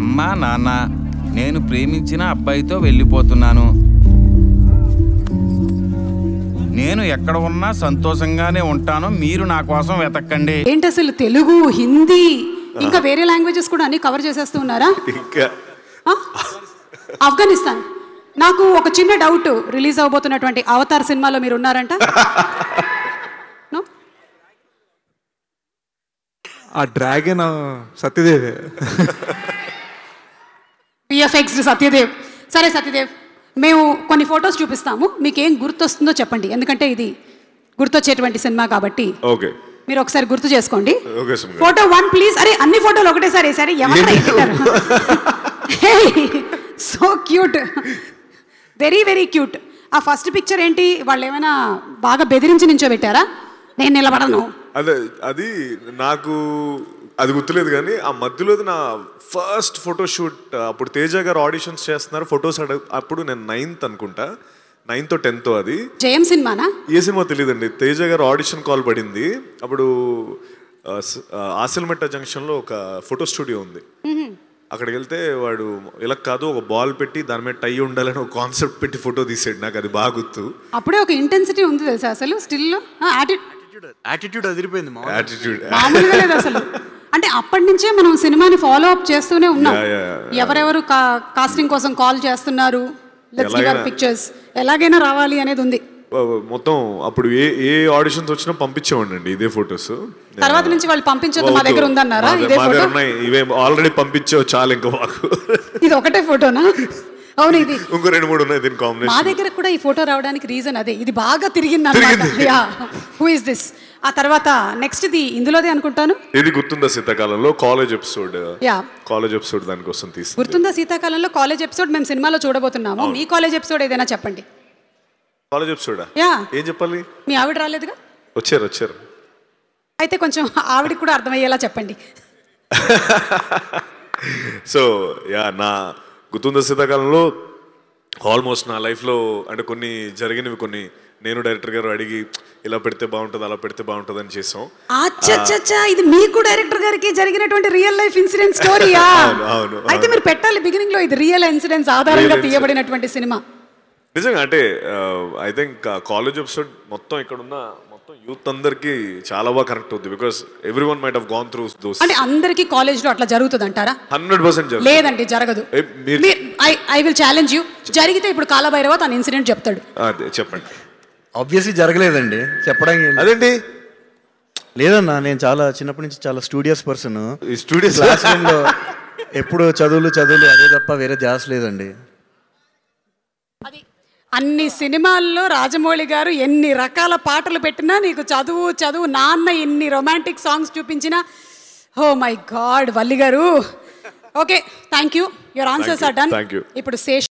అమ్మా నాన్న నేను ప్రేమించిన అబ్బాయితో వెళ్ళిపోతున్నాను నేను ఎక్కడ ఉన్నా సంతోషంగానే ఉంటాను మీరు నా కోసం వెతకండి ఏంటి అసలు తెలుగు హిందీ ఇంకా వేరే లాంగ్వేజెస్ కూడా అన్ని కవర్ చేసేస్తూ ఉన్నారా ఆఫ్ఘనిస్తాన్ నాకు ఒక చిన్న డౌట్ రిలీజ్ అవబోతున్నటువంటి అవతార్ సినిమాలో మీరు ఉన్నారంట ఆ డ్రాగన్ సత్యదేవే విఎఫ్ఎక్స్ సత్యదేవ్ సరే సత్యదేవ్ మేము కొన్ని ఫొటోస్ చూపిస్తాము మీకు ఏం గుర్తొస్తుందో చెప్పండి ఎందుకంటే ఇది గుర్తొచ్చేటువంటి సినిమా కాబట్టి ఓకే మీరు ఒకసారి గుర్తు చేసుకోండి ఫోటో వన్ ప్లీజ్ అరే అన్ని ఫోటోలు ఒకటేసారి వేసారు ఎవరు so cute very very cute ఆ ఫస్ట్ పిక్చర్ ఏంటి వాళ్ళు ఏమైనా బాగా బెదిరించి పెట్టారా నేను నిలబడను అదే అది నాకు అది గుర్తులేదు కానీ ఆ మధ్యలో నా ఫస్ట్ ఫోటోషూట్ అప్పుడు తేజ గారు ఆడిషన్స్ చేస్తున్నారు ఫొటోస్ అప్పుడు నేను నైన్త్ అనుకుంటా నైన్త్ టెన్త్ అది జయం సినిమానా ఏ సినిమా తెలియదండి తేజ గారు ఆడిషన్ కాల్ పడింది అప్పుడు ఆసిల్మెట్ట జంక్షన్లో ఒక ఫోటో స్టూడియో ఉంది అక్కడికి వెళ్తే వాడు ఇలా కాదు ఒక బాల్ పెట్టి దాని మీద టై ఉండాలని ఒక కాన్సెప్ట్ పెట్టి ఫోటో తీసాడు నాకు అది బాగా గుర్తు అప్పుడే ఒక ఇంటెన్సిటీ ఉంది తెలుసా అసలు స్టిల్ అంటే అప్పటి నుంచే మనం సినిమాని ఫాలో అప్ చేస్తూనే ఉన్నాం ఎవరెవరు కాస్టింగ్ కోసం కాల్ చేస్తున్నారు పిక్చర్స్ ఎలాగైనా రావాలి అనేది ఉంది మొత్తం అప్పుడు ఏ ఏ ఆడిషన్స్ వచ్చినా అండి ఇదే ఫొటోస్ తర్వాత నుంచి వాళ్ళు పంపించొద్దు మా దగ్గర ఉందన్నారా ఇదే ఫోటో ఇవే ఆల్రెడీ పంపించావు చాలు ఇంకా మాకు ఇది ఒకటే ఫోటోనా అవును ఇది ఇంకో రెండు మూడు ఉన్నాయి దీని కాంబినేషన్ మా దగ్గర కూడా ఈ ఫోటో రావడానికి రీజన్ అదే ఇది బాగా తిరిగింది అన్నమాట యా హూ ఇస్ దిస్ ఆ తర్వాత నెక్స్ట్ ది ఇందులోదే అనుకుంటాను ఇది గుర్తుందా శీతాకాలంలో college episode yeah college episode దానికోసం తీసుకు గుర్తుందా శీతాకాలంలో కాలేజ్ ఎపిసోడ్ మేము సినిమాలో చూడబోతున్నాము మీ కాలేజ్ ఎపిసోడ్ ఏదైనా చెప్పండి కాలేజ్ ఎపిసోడ్ యా ఏం చెప్పాలి మీ ఆవిడ రాలేదుగా వచ్చారు వచ్చారు అయితే కొంచెం ఆవిడకి కూడా అర్థమయ్యేలా చెప్పండి సో యా నా గుర్తుంద శీతాకాలంలో ఆల్మోస్ట్ నా లైఫ్లో అంటే కొన్ని జరిగినవి కొన్ని నేను డైరెక్టర్ గారు అడిగి ఇలా పెడితే బాగుంటుంది అలా పెడితే బాగుంటుంది అని చేసాం ఇది మీకు డైరెక్టర్ గారికి జరిగినటువంటి రియల్ లైఫ్ ఇన్సిడెంట్ అవును అయితే మీరు పెట్టాలి బిగినింగ్ లో ఇది రియల్ ఇన్సిడెంట్స్ ఆధారంగా తీయబడినటువంటి సినిమా నిజంగా అంటే ఐ థింక్ కాలేజ్ ఎపిసోడ్ మొత్తం ఇక్కడ ఉన్న యూత్ అందరికి చాలా బాగా కనెక్ట్ అవుతుంది because everyone might gone through those అంటే అందరికీ కాలేజ్ లో అట్లా జరుగుతుంది అంటారా హండ్రెడ్ పర్సెంట్ లేదండి జరగదు I I will challenge you జరిగితే ఇప్పుడు కాలభైరవ తన ఇన్సిడెంట్ చెప్తాడు చెప్పండి ఆబ్వియస్లీ జరగలేదండి చెప్పడానికి అదేంటి లేదన్నా నేను చాలా చిన్నప్పటి నుంచి చాలా స్టూడియస్ పర్సన్ స్టూడియస్ క్లాస్ రూమ్లో ఎప్పుడు చదువులు చదువులు అదే తప్ప వేరే జాస్ లేదండి అది అన్ని సినిమాల్లో రాజమౌళి గారు ఎన్ని రకాల పాటలు పెట్టినా నీకు చదువు చదువు నాన్న ఎన్ని రొమాంటిక్ సాంగ్స్ చూపించినా oh my god Valli garu okay thank you your answers are done ఇప్పుడు శేష్